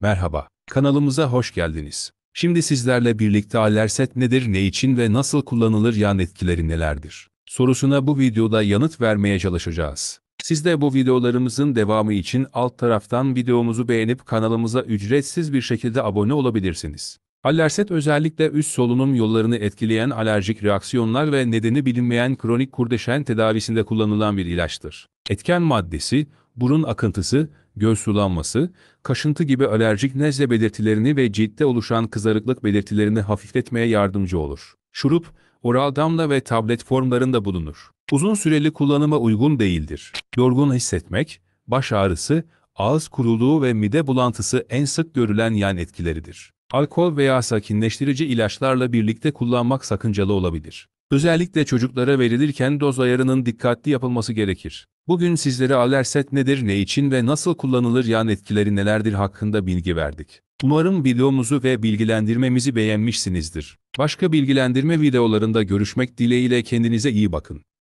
Merhaba, kanalımıza hoş geldiniz. Şimdi sizlerle birlikte alerset nedir, ne için ve nasıl kullanılır, yan etkileri nelerdir? Sorusuna bu videoda yanıt vermeye çalışacağız. Siz de bu videolarımızın devamı için alt taraftan videomuzu beğenip kanalımıza ücretsiz bir şekilde abone olabilirsiniz. Allerset özellikle üst solunum yollarını etkileyen alerjik reaksiyonlar ve nedeni bilinmeyen kronik kurdeşen tedavisinde kullanılan bir ilaçtır. Etken maddesi, burun akıntısı, göz sulanması, kaşıntı gibi alerjik nezle belirtilerini ve ciltte oluşan kızarıklık belirtilerini hafifletmeye yardımcı olur. Şurup, oral damla ve tablet formlarında bulunur. Uzun süreli kullanıma uygun değildir. Yorgun hissetmek, baş ağrısı, ağız kuruluğu ve mide bulantısı en sık görülen yan etkileridir alkol veya sakinleştirici ilaçlarla birlikte kullanmak sakıncalı olabilir. Özellikle çocuklara verilirken doz ayarının dikkatli yapılması gerekir. Bugün sizlere alerset nedir, ne için ve nasıl kullanılır yan etkileri nelerdir hakkında bilgi verdik. Umarım videomuzu ve bilgilendirmemizi beğenmişsinizdir. Başka bilgilendirme videolarında görüşmek dileğiyle kendinize iyi bakın.